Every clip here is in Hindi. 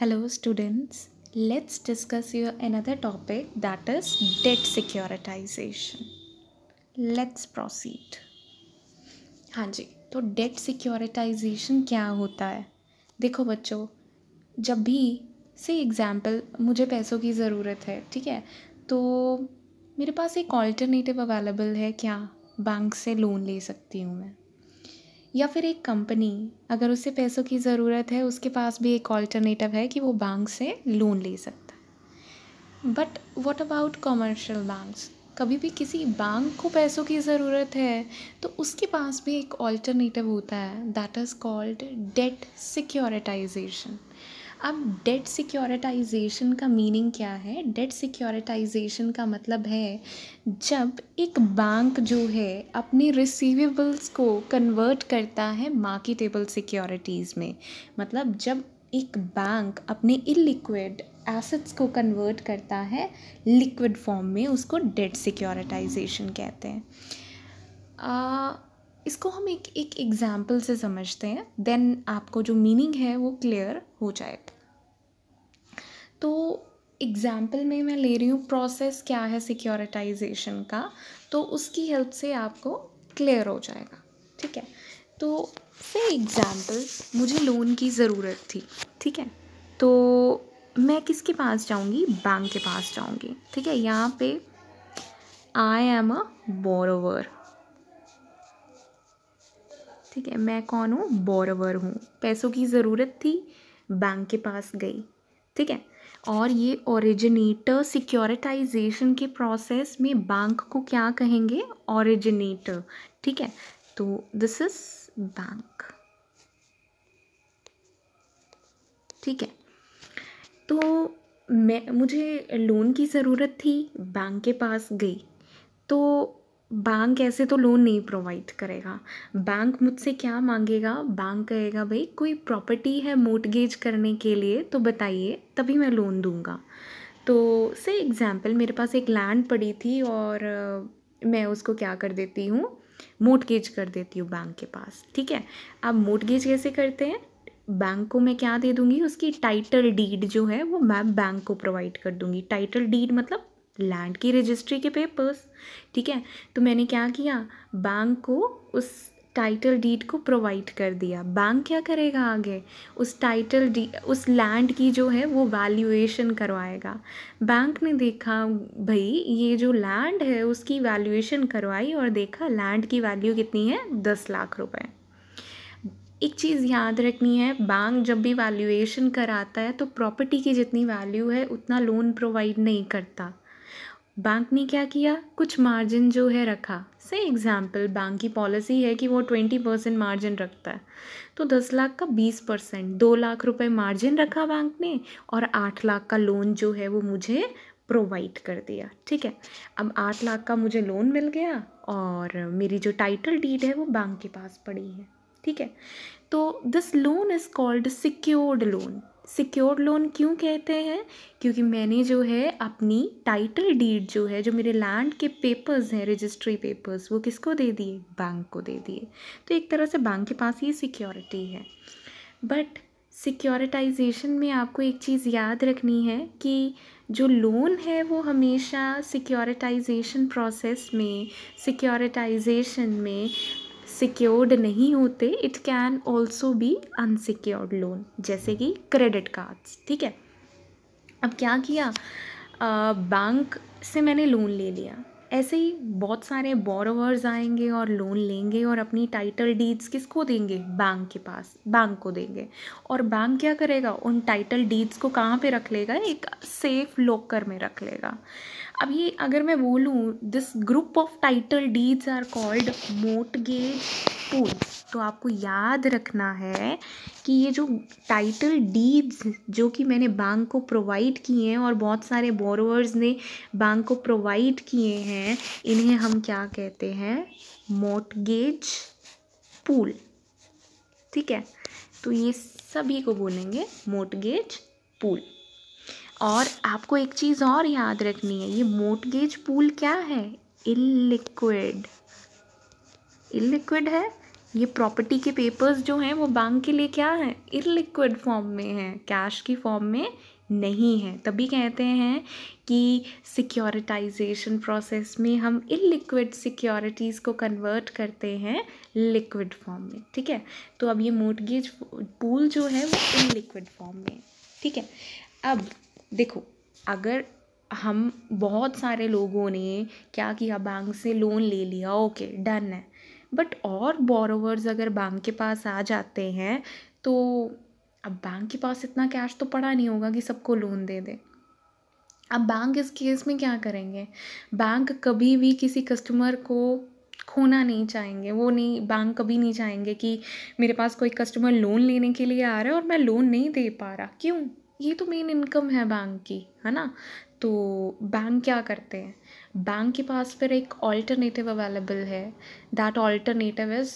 Hello students, let's discuss here another topic that is debt securitization. Let's proceed. हाँ जी तो डेट सिक्योरिटाइजेशन क्या होता है देखो बच्चों जब भी से एग्ज़ाम्पल मुझे पैसों की ज़रूरत है ठीक है तो मेरे पास एक ऑल्टरनेटिव अवेलेबल है क्या बैंक से लोन ले सकती हूँ मैं या फिर एक कंपनी अगर उसे पैसों की ज़रूरत है उसके पास भी एक ऑल्टरनेटिव है कि वो बैंक से लोन ले सकता है but what about commercial banks कभी भी किसी बैंक को पैसों की ज़रूरत है तो उसके पास भी एक ऑल्टरनेटिव होता है that is called debt securitization अब डेट सिक्योरिटाइजेशन का मीनिंग क्या है डेट सिक्योरिटाइजेशन का मतलब है जब एक बैंक जो है अपने रिसीवेबल्स को कन्वर्ट करता है मार्केटेबल सिक्योरिटीज़ में मतलब जब एक बैंक अपने इलिक्विड एसेट्स को कन्वर्ट करता है लिक्विड फॉर्म में उसको डेट सिक्योरिटाइजेशन कहते हैं इसको हम एक एक एग्ज़ाम्पल से समझते हैं देन आपको जो मीनिंग है वो क्लियर हो जाएगा तो। तो एग्ज़ाम्पल में मैं ले रही हूँ प्रोसेस क्या है सिक्योरिटाइजेशन का तो उसकी हेल्प से आपको क्लियर हो जाएगा ठीक है तो फॉर एग्ज़ाम्पल मुझे लोन की ज़रूरत थी ठीक है तो मैं किसके पास जाऊँगी बैंक के पास जाऊँगी ठीक है यहाँ पे आई एम अ बोरोवर ठीक है मैं कौन हूँ बोरोवर हूँ पैसों की ज़रूरत थी बैंक के पास गई ठीक है और ये ओरिजिनेटर सिक्योरिटाइजेशन के प्रोसेस में बैंक को क्या कहेंगे ओरिजिनेटर ठीक है तो दिस इज बैंक ठीक है तो मैं मुझे लोन की ज़रूरत थी बैंक के पास गई तो बैंक ऐसे तो लोन नहीं प्रोवाइड करेगा बैंक मुझसे क्या मांगेगा बैंक कहेगा भाई कोई प्रॉपर्टी है मोटगेज करने के लिए तो बताइए तभी मैं लोन दूंगा तो से एग्ज़ाम्पल मेरे पास एक लैंड पड़ी थी और मैं उसको क्या कर देती हूँ मोटगेज कर देती हूँ बैंक के पास ठीक है अब मोटगेज कैसे करते हैं बैंक को मैं क्या दे दूँगी उसकी टाइटल डीड जो है वो मैं बैंक को प्रोवाइड कर दूँगी टाइटल डीड मतलब लैंड की रजिस्ट्री के पेपर्स ठीक है तो मैंने क्या किया बैंक को उस टाइटल डीड को प्रोवाइड कर दिया बैंक क्या करेगा आगे उस टाइटल डी उस लैंड की जो है वो वैल्यूएशन करवाएगा बैंक ने देखा भाई ये जो लैंड है उसकी वैल्यूएशन करवाई और देखा लैंड की वैल्यू कितनी है दस लाख रुपए एक चीज़ याद रखनी है बैंक जब भी वैल्यूएशन कराता है तो प्रॉपर्टी की जितनी वैल्यू है उतना लोन प्रोवाइड नहीं करता बैंक ने क्या किया कुछ मार्जिन जो है रखा से एग्ज़ाम्पल बैंक की पॉलिसी है कि वो ट्वेंटी परसेंट मार्जिन रखता है तो दस लाख का बीस परसेंट दो लाख रुपए मार्जिन रखा बैंक ने और आठ लाख का लोन जो है वो मुझे प्रोवाइड कर दिया ठीक है अब आठ लाख का मुझे लोन मिल गया और मेरी जो टाइटल डीड है वो बैंक के पास पड़ी है ठीक है तो this loan is called secured loan secure loan क्यों कहते हैं क्योंकि मैंने जो है अपनी टाइटल डीड जो है जो मेरे लैंड के पेपर्स हैं रजिस्ट्री पेपर्स वो किसको दे दिए बैंक को दे दिए तो एक तरह से बैंक के पास ये सिक्योरिटी है बट सिक्योरिटाइजेशन में आपको एक चीज़ याद रखनी है कि जो लोन है वो हमेशा सिक्योरिटाइजेशन प्रोसेस में सिक्योरिटाइजेशन में सिक्योर्ड नहीं होते it can also be unsecured loan जैसे कि क्रेडिट कार्ड्स ठीक है अब क्या किया बैंक से मैंने लोन ले लिया ऐसे ही बहुत सारे बोरोवर्स आएंगे और लोन लेंगे और अपनी टाइटल डीड्स किसको देंगे बैंक के पास बैंक को देंगे और बैंक क्या करेगा उन टाइटल डीड्स को कहाँ पे रख लेगा एक सेफ लॉकर में रख लेगा अब ये अगर मैं बोलूँ this group of title deeds are called mortgage pools तो आपको याद रखना है कि ये जो टाइटल डीड्स जो कि मैंने बैंक को प्रोवाइड किए हैं और बहुत सारे बोरोवर्स ने बैंक को प्रोवाइड किए हैं इन्हें हम क्या कहते हैं मोटगेज पूल ठीक है तो ये सभी को बोलेंगे मोटगेज पूल और आपको एक चीज़ और याद रखनी है ये मोटगेज पूल क्या है इलिक्विड इलिक्विड है ये प्रॉपर्टी के पेपर्स जो हैं वो बैंक के लिए क्या है इलिक्विड फॉर्म में है कैश की फॉर्म में नहीं है तभी कहते हैं कि सिक्योरिटाइजेशन प्रोसेस में हम इलिक्विड सिक्योरिटीज़ को कन्वर्ट करते हैं लिक्विड फॉर्म में ठीक है तो अब ये मोटगेज पूल जो है वो इलिक्विड फॉर्म में ठीक है अब देखो अगर हम बहुत सारे लोगों ने क्या किया बैंक से लोन ले लिया ओके डन है बट और बोरोवर्स अगर बैंक के पास आ जाते हैं तो अब बैंक के पास इतना कैश तो पड़ा नहीं होगा कि सबको लोन दे दे अब बैंक इस केस में क्या करेंगे बैंक कभी भी किसी कस्टमर को खोना नहीं चाहेंगे वो नहीं बैंक कभी नहीं चाहेंगे कि मेरे पास कोई कस्टमर लोन लेने के लिए आ रहा है और मैं लोन नहीं दे पा रहा क्यों ये तो मेन इनकम है बैंक की है ना तो बैंक क्या करते हैं बैंक के पास फिर एक ऑल्टरनेटिव अवेलेबल है दैट ऑल्टरनेटिव इज़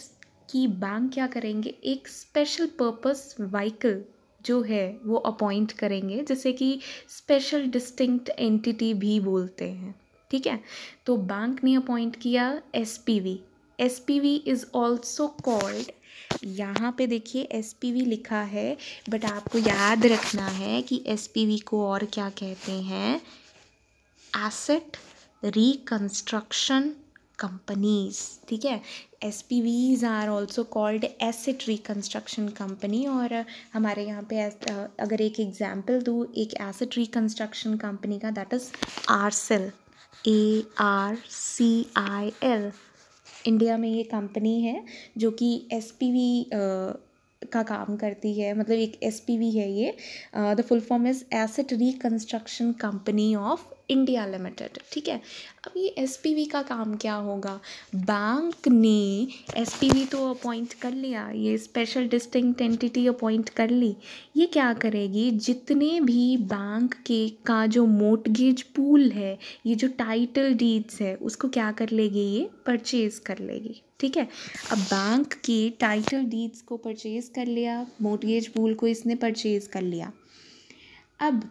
कि बैंक क्या करेंगे एक स्पेशल पर्पस वहीकल जो है वो अपॉइंट करेंगे जैसे कि स्पेशल डिस्टिंक्ट एंटिटी भी बोलते हैं ठीक है तो बैंक ने अपॉइंट किया S P V S P V is also called यहाँ पे देखिए एस लिखा है बट आपको याद रखना है कि एस को और क्या कहते हैं एसेट रिकन्स्ट्रक्शन कंपनीज ठीक है S P Vs are also called asset reconstruction company और हमारे यहाँ पे अगर एक एग्जाम्पल दूँ एक एसेट रिकन्स्ट्रक्शन कंपनी का that is Arcil A R C I L India में ये कंपनी है जो कि एस पी वी का काम करती है मतलब एक एस है ये the full form is asset reconstruction company of India limited ठीक है अब ये एस का काम क्या होगा बैंक ने एस तो अपॉइंट कर लिया ये स्पेशल डिस्टिंक्ट एंटिटी अपॉइंट कर ली ये क्या करेगी जितने भी बैंक के का जो मोटगेज पूल है ये जो टाइटल डीड्स है उसको क्या कर लेगी ये परचेज कर लेगी ठीक है अब बैंक की टाइटल डीड्स को परचेज़ कर लिया मोटगेज पूल को इसने परचेज़ कर लिया अब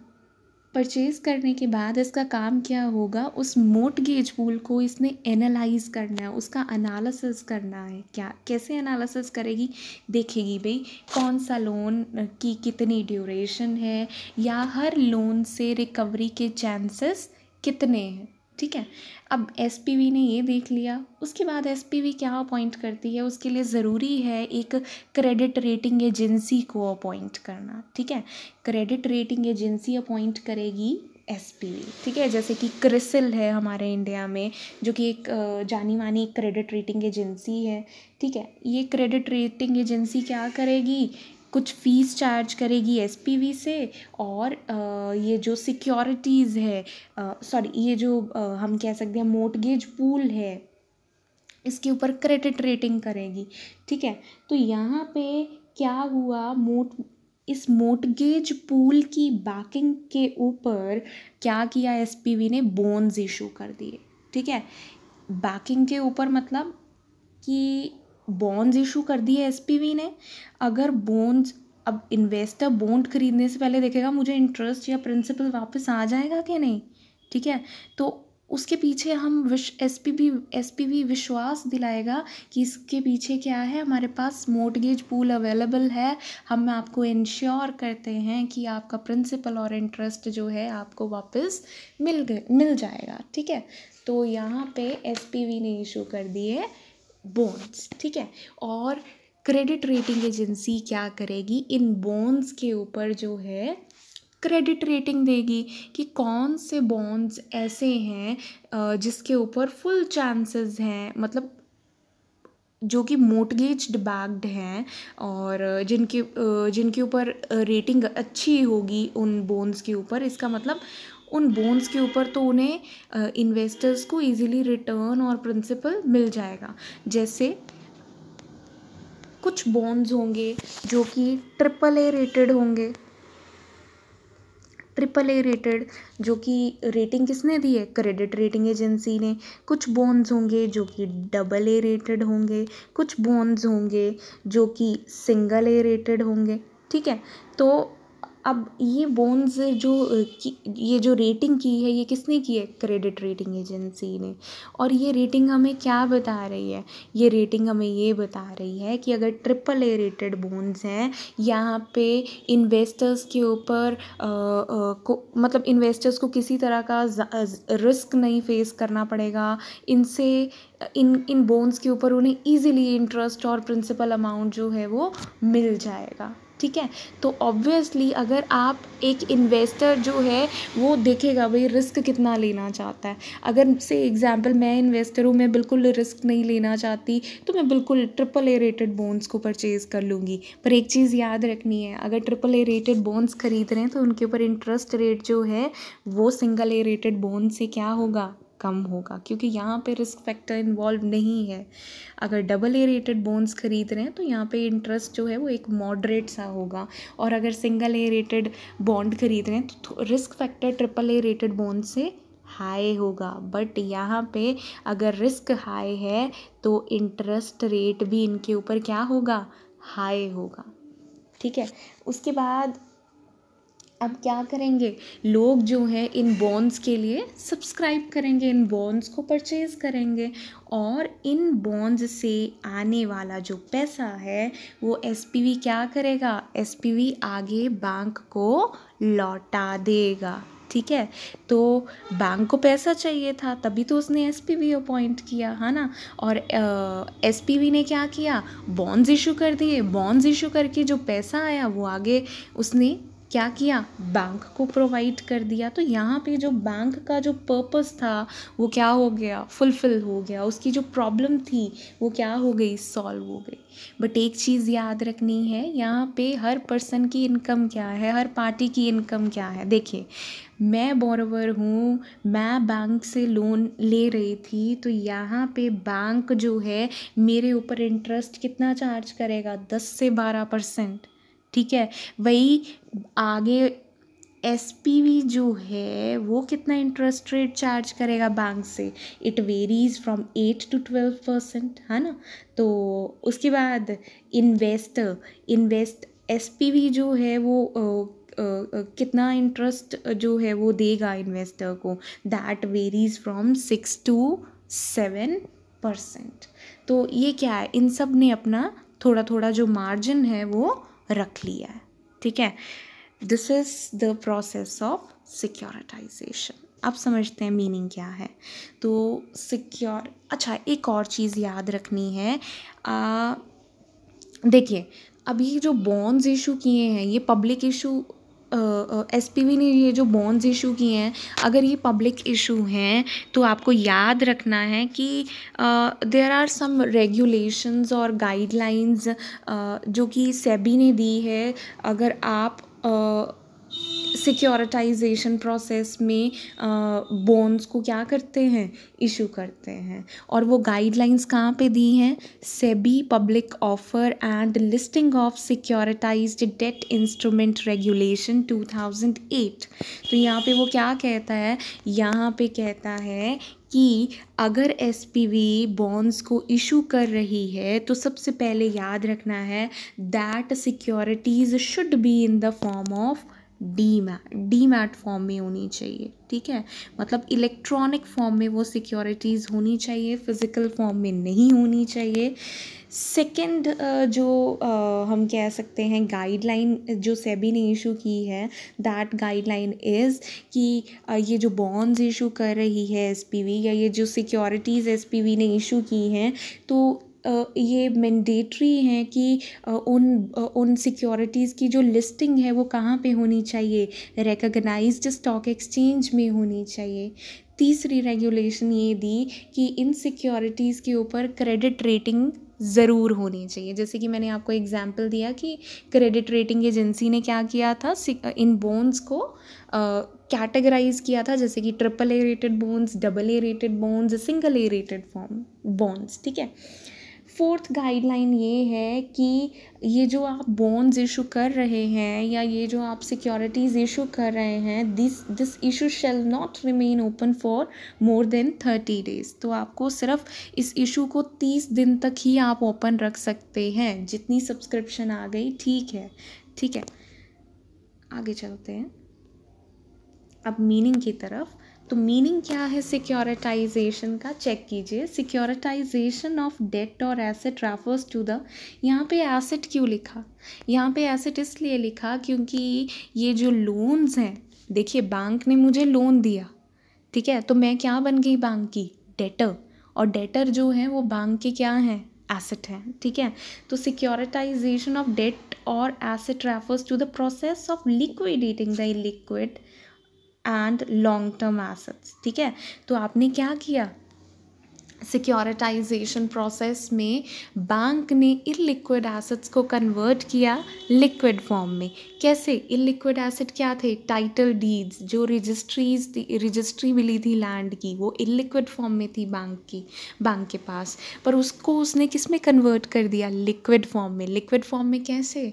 परचेज़ करने के बाद इसका काम क्या होगा उस मोटगेज पूल को इसने एनालाइज करना है उसका अनालिसिस करना है क्या कैसे एनालिसिस करेगी देखेगी भाई कौन सा लोन की कितनी ड्यूरेशन है या हर लोन से रिकवरी के चांसेस कितने हैं ठीक है अब एस ने ये देख लिया उसके बाद एस क्या अपॉइंट करती है उसके लिए ज़रूरी है एक क्रेडिट रेटिंग एजेंसी को अपॉइंट करना ठीक है क्रेडिट रेटिंग एजेंसी अपॉइंट करेगी एस ठीक है जैसे कि क्रिसिल है हमारे इंडिया में जो कि एक जानी मानी क्रेडिट रेटिंग एजेंसी है ठीक है ये क्रेडिट रेटिंग एजेंसी क्या करेगी कुछ फ़ीस चार्ज करेगी एस पी वी से और ये जो सिक्योरिटीज़ है सॉरी ये जो हम कह सकते हैं मोटगेज पूल है इसके ऊपर क्रेडिट रेटिंग करेगी ठीक है तो यहाँ पे क्या हुआ मोट इस मोटगेज पूल की बैकिंग के ऊपर क्या किया एसपीवी ने बोन्स इशू कर दिए ठीक है बैकिंग के ऊपर मतलब कि बॉन्ड्स इशू कर दिए एस ने अगर बॉन्ड्स अब इन्वेस्टर बॉन्ड खरीदने से पहले देखेगा मुझे इंटरेस्ट या प्रिंसिपल वापस आ जाएगा कि नहीं ठीक है तो उसके पीछे हम विश S P B S P B विश्वास दिलाएगा कि इसके पीछे क्या है हमारे पास मोटगेज पूल अवेलेबल है हम आपको इंश्योर करते हैं कि आपका प्रिंसिपल और इंटरेस्ट जो है आपको वापस मिल गए मिल जाएगा ठीक है तो यहाँ पे एस पी वी ने इशू कर दिए बोन्स ठीक है और क्रेडिट रेटिंग एजेंसी क्या करेगी इन बोन्स के ऊपर जो है क्रेडिट रेटिंग देगी कि कौन से बॉन्ड्स ऐसे हैं जिसके ऊपर फुल चांसेस हैं मतलब जो कि मोटगेज्ड बैग्ड हैं और जिनके जिनके ऊपर रेटिंग अच्छी होगी उन बोन्स के ऊपर इसका मतलब उन बोन्स के ऊपर तो उन्हें इन्वेस्टर्स को इजीली रिटर्न और प्रिंसिपल मिल जाएगा जैसे कुछ बोन्स होंगे जो कि ट्रिपल ए रेटेड होंगे ट्रिपल ए रेटेड जो कि रेटिंग किसने दी है क्रेडिट रेटिंग एजेंसी ने कुछ बॉन्ड्स होंगे जो कि डबल ए रेटेड होंगे कुछ बॉन्ड्स होंगे जो कि सिंगल ए रेटेड होंगे ठीक है तो अब ये बोन्स जो ये जो रेटिंग की है ये किसने की है क्रेडिट रेटिंग एजेंसी ने और ये रेटिंग हमें क्या बता रही है ये रेटिंग हमें ये बता रही है कि अगर ट्रिपल ए रेटेड बोन्स हैं यहाँ पे इन्वेस्टर्स के ऊपर को मतलब इन्वेस्टर्स को किसी तरह का रिस्क नहीं फेस करना पड़ेगा इनसे इन इन बोन्स के ऊपर उन्हें ईजिली इंटरेस्ट और प्रिंसिपल अमाउंट जो है वो मिल जाएगा ठीक है तो ऑब्वियसली अगर आप एक इन्वेस्टर जो है वो देखेगा भाई रिस्क कितना लेना चाहता है अगर से एग्जांपल मैं इन्वेस्टर हूँ मैं बिल्कुल रिस्क नहीं लेना चाहती तो मैं बिल्कुल ट्रिपल ए रेटेड बोन्स को परचेज़ कर लूँगी पर एक चीज़ याद रखनी है अगर ट्रिपल ए रेटेड बोन्स खरीद रहे हैं तो उनके ऊपर इंटरेस्ट रेट जो है वो सिंगल ए रेटेड बोन्स से क्या होगा कम होगा क्योंकि यहाँ पे रिस्क फैक्टर इन्वॉल्व नहीं है अगर डबल ए रेटेड बोन्स खरीद रहे हैं तो यहाँ पे इंटरेस्ट जो है वो एक मॉडरेट सा होगा और अगर सिंगल ए रेटेड बॉन्ड खरीद रहे हैं तो risk factor triple A rated bonds से हाई होगा बट यहाँ पे अगर रिस्क हाई है तो इंटरेस्ट रेट भी इनके ऊपर क्या होगा हाई होगा ठीक है उसके बाद अब क्या करेंगे लोग जो हैं इन बॉन्ड्स के लिए सब्सक्राइब करेंगे इन बॉन्ड्स को परचेज़ करेंगे और इन बॉन्ड्स से आने वाला जो पैसा है वो एसपीवी क्या करेगा एसपीवी आगे बैंक को लौटा देगा ठीक है तो बैंक को पैसा चाहिए था तभी तो उसने एस अपॉइंट किया है ना और एस ने क्या किया बॉन्ड्स इशू कर दिए बॉन्ड्स इशू करके जो पैसा आया वो आगे उसने क्या किया बैंक को प्रोवाइड कर दिया तो यहाँ पे जो बैंक का जो पर्पस था वो क्या हो गया फुलफिल हो गया उसकी जो प्रॉब्लम थी वो क्या हो गई सॉल्व हो गई बट एक चीज़ याद रखनी है यहाँ पे हर पर्सन की इनकम क्या है हर पार्टी की इनकम क्या है देखिए मैं बोरोवर हूँ मैं बैंक से लोन ले रही थी तो यहाँ पे बैंक जो है मेरे ऊपर इंटरेस्ट कितना चार्ज करेगा दस से बारह परसेंट ठीक है वही आगे एस पी वी जो है वो कितना इंटरेस्ट रेट चार्ज करेगा बैंक से it varies from eight to twelve percent है ना तो उसके बाद इन्वेस्ट इन्वेस्ट एस पी जो है वो uh, Uh, uh, कितना इंटरेस्ट जो है वो देगा इन्वेस्टर को that varies from six to seven percent तो ये क्या है इन सब ने अपना थोड़ा थोड़ा जो मार्जिन है वो रख लिया है ठीक है this is the process of securitization अब समझते हैं मीनिंग क्या है तो सिक्योर अच्छा एक और चीज़ याद रखनी है देखिए अभी जो बॉन्ड्स इशू किए हैं ये public issue S P V ने ये जो बॉन्ड्स इशू किए हैं अगर ये पब्लिक इशू हैं तो आपको याद रखना है कि देर आर सम रेगुलेशंस और गाइडलाइंस जो कि सेबी e ने दी है अगर आप uh, सिक्योरिटाइजेशन प्रोसेस में बॉन्ड्स को क्या करते हैं इशू करते हैं और वो गाइडलाइंस कहाँ पे दी हैं SEBI public offer and listing of securitized debt instrument regulation 2008 तो यहाँ पे वो क्या कहता है यहाँ पे कहता है कि अगर एस पी वी बॉन्ड्स को इशू कर रही है तो सबसे पहले याद रखना है that securities should be in the form of demat demat form में होनी चाहिए ठीक है मतलब इलेक्ट्रॉनिक फॉर्म में वो सिक्योरिटीज़ होनी चाहिए फिज़िकल फॉर्म में नहीं होनी चाहिए सेकंड जो हम कह सकते हैं गाइडलाइन जो सेबी ने इशू की है दैट गाइडलाइन इज़ कि ये जो बॉन्ड्स इशू कर रही है एसपीवी या ये जो सिक्योरिटीज़ एसपीवी ने इशू की हैं तो ये मैंडेटरी हैं कि उन उन सिक्योरिटीज़ की जो लिस्टिंग है वो कहाँ पे होनी चाहिए रेकग्नाइज स्टॉक एक्सचेंज में होनी चाहिए तीसरी रेगुलेशन ये दी कि इन सिक्योरिटीज़ के ऊपर क्रेडिट रेटिंग ज़रूर होनी चाहिए जैसे कि मैंने आपको एग्जाम्पल दिया कि क्रेडिट रेटिंग एजेंसी ने क्या किया था इन बोन्स को कैटेगराइज किया था जैसे कि triple A rated bonds double A rated bonds single A rated form bonds ठीक है फोर्थ गाइडलाइन ये है कि ये जो आप बॉन्ड्स इशू कर रहे हैं या ये जो आप सिक्योरिटीज़ इशू कर रहे हैं this this issue shall not remain open for more than thirty days तो आपको सिर्फ इस इशू को तीस दिन तक ही आप ओपन रख सकते हैं जितनी सब्सक्रिप्शन आ गई ठीक है ठीक है आगे चलते हैं अब मीनिंग की तरफ तो मीनिंग क्या है सिक्योरिटाइजेशन का चेक कीजिए सिक्योरिटाइजेशन ऑफ डेट और एसेट रेफर्स टू द यहाँ पे एसेट क्यों लिखा यहाँ पे एसेट इसलिए लिखा क्योंकि ये जो लोन्स हैं देखिए बैंक ने मुझे लोन दिया ठीक है तो मैं क्या बन गई बैंक की डेटर और डेटर जो है वो बैंक के क्या हैं एसेट हैं ठीक है तो सिक्योरिटाइजेशन ऑफ डेट और asset refers to the process of liquidating the liquid and long term assets ठीक है तो आपने क्या किया सिक्योरिटाइजेशन प्रोसेस में बैंक ने लिक्विड एसेट्स को कन्वर्ट किया लिक्विड फॉर्म में कैसे लिक्विड एसेट क्या थे टाइटल डीड्स जो रजिस्ट्रीज थी रजिस्ट्री मिली थी लैंड की वो लिक्विड फॉर्म में थी बैंक की बैंक के पास पर उसको उसने किस में कन्वर्ट कर दिया लिक्विड फॉर्म में लिक्विड फॉर्म में कैसे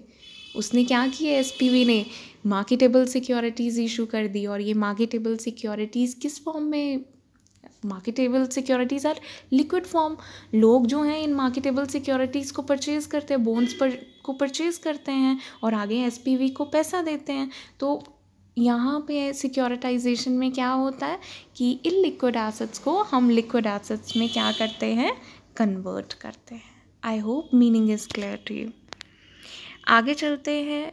उसने क्या किया एस ने मार्केटेबल सिक्योरिटीज़ इशू कर दी और ये मार्केटेबल सिक्योरिटीज़ किस फॉर्म में marketable securities are liquid form लोग जो हैं इन मार्केटेबल सिक्योरिटीज़ को परचेज़ करते हैं बोन्स पर को परचेज़ करते हैं और आगे एस को पैसा देते हैं तो यहाँ पे सिक्योरिटाइजेशन में क्या होता है कि इन लिक्विड एसेट्स को हम लिक्विड एसेट्स में क्या करते हैं कन्वर्ट करते हैं I hope meaning is clear to you आगे चलते हैं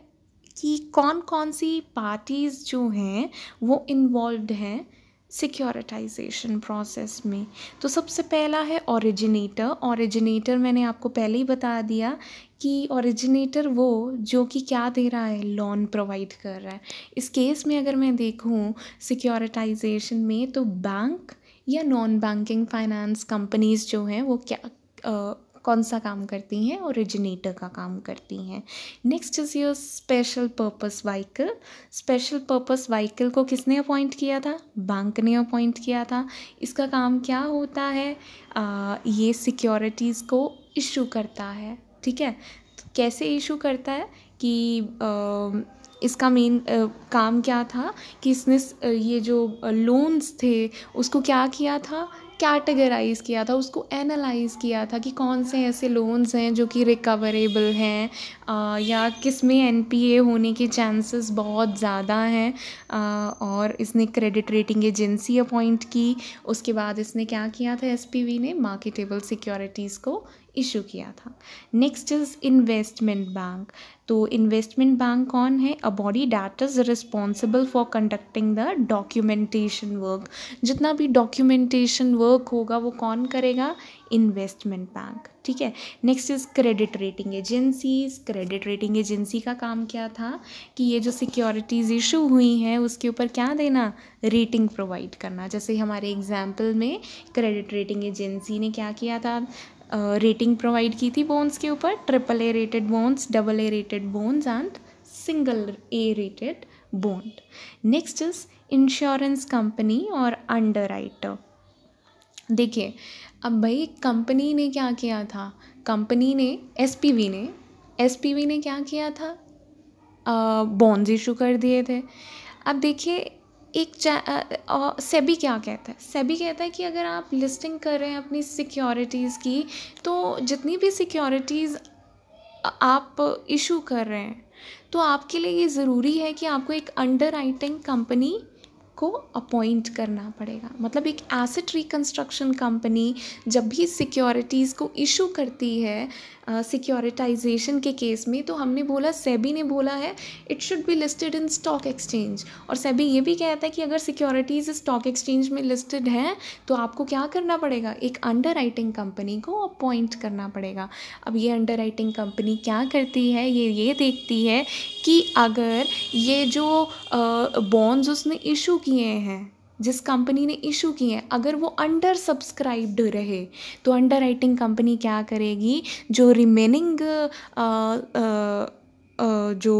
कि कौन कौन सी पार्टीज़ जो हैं वो इन्वॉल्व हैं सिक्योरिटाइजेशन प्रोसेस में तो सबसे पहला है ओरिजिनेटर ओरिजिनेटर मैंने आपको पहले ही बता दिया कि ओरिजिनेटर वो जो कि क्या दे रहा है लोन प्रोवाइड कर रहा है इस केस में अगर मैं देखूँ सिक्योरिटाइजेशन में तो बैंक या नॉन बैंकिंग फाइनेंस कंपनीज़ जो हैं वो क्या कौन सा काम करती हैं ओरिजिनेटर का काम करती हैं next is your special purpose vehicle special purpose vehicle को किसने अपॉइंट किया था बैंक ने अपॉइंट किया था इसका काम क्या होता है आ, ये सिक्योरिटीज़ को इशू करता है ठीक है तो कैसे इशू करता है कि आ, इसका मेन काम क्या था कि इसने ये जो लोन्स थे उसको क्या किया था कैटेगराइज़ किया था उसको एनालाइज़ किया था कि कौन से ऐसे लोन्स हैं जो कि रिकवरेबल हैं या किस में एन होने के चांसेस बहुत ज़्यादा हैं और इसने क्रेडिट रेटिंग एजेंसी अपॉइंट की उसके बाद इसने क्या किया था एस ने मार्केटेबल सिक्योरिटीज़ को इशू किया था नेक्स्ट इज़ इन्वेस्टमेंट बैंक तो इन्वेस्टमेंट बैंक कौन है a body that is responsible for conducting the documentation work जितना भी डॉक्यूमेंटेशन वर्क होगा वो कौन करेगा इन्वेस्टमेंट बैंक ठीक है next is credit rating agencies credit rating agency का काम क्या था कि ये जो सिक्योरिटीज़ इशू हुई हैं उसके ऊपर क्या देना रेटिंग प्रोवाइड करना जैसे हमारे एग्जाम्पल में क्रेडिट रेटिंग एजेंसी ने क्या किया था रेटिंग प्रोवाइड की थी बोन्स के ऊपर triple A rated bonds double A rated bonds and single A rated bond next is insurance company और अंडर देखिए अब भाई कंपनी ने क्या किया था कंपनी ने एस ने एस ने क्या किया था बॉन्ड्स इशू कर दिए थे अब देखिए एक सेबी क्या कहता है सेबी कहता है कि अगर आप लिस्टिंग कर रहे हैं अपनी सिक्योरिटीज़ की तो जितनी भी सिक्योरिटीज़ आप इशू कर रहे हैं तो आपके लिए ये ज़रूरी है कि आपको एक अंडर राइटिंग कंपनी को अपॉइंट करना पड़ेगा मतलब एक एसेट रिकन्स्ट्रक्शन कंपनी जब भी सिक्योरिटीज़ को इशू करती है सिक्योरिटाइजेशन के केस में तो हमने बोला सेबी ने बोला है it should be listed in stock exchange और सेबी ये भी कहता है कि अगर सिक्योरिटीज़ स्टॉक एक्सचेंज में लिस्टेड हैं तो आपको क्या करना पड़ेगा एक अंडर कंपनी को अपॉइंट करना पड़ेगा अब ये अंडर कंपनी क्या करती है ये ये देखती है कि अगर ये जो बॉन्ड्स उसने इशू किए हैं जिस कंपनी ने इशू किए हैं अगर वो अंडर सब्सक्राइब्ड रहे तो अंडर राइटिंग कंपनी क्या करेगी जो रिमेनिंग जो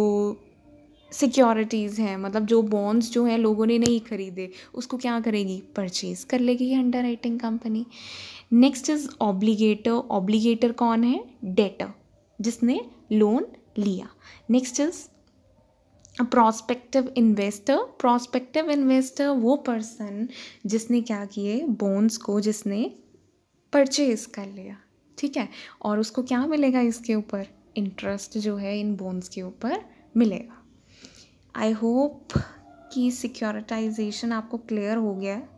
सिक्योरिटीज़ हैं मतलब जो बॉन्ड्स जो हैं लोगों ने नहीं ख़रीदे उसको क्या करेगी परचेज़ कर लेगी underwriting company next is obligator obligator कौन है डेटर जिसने लोन लिया next is prospective investor prospective investor वो पर्सन जिसने क्या किए बोन्स को जिसने परचेज कर लिया ठीक है और उसको क्या मिलेगा इसके ऊपर इंटरेस्ट जो है इन बोन्स के ऊपर मिलेगा आई होप कि सिक्योरिटाइजेशन आपको क्लियर हो गया है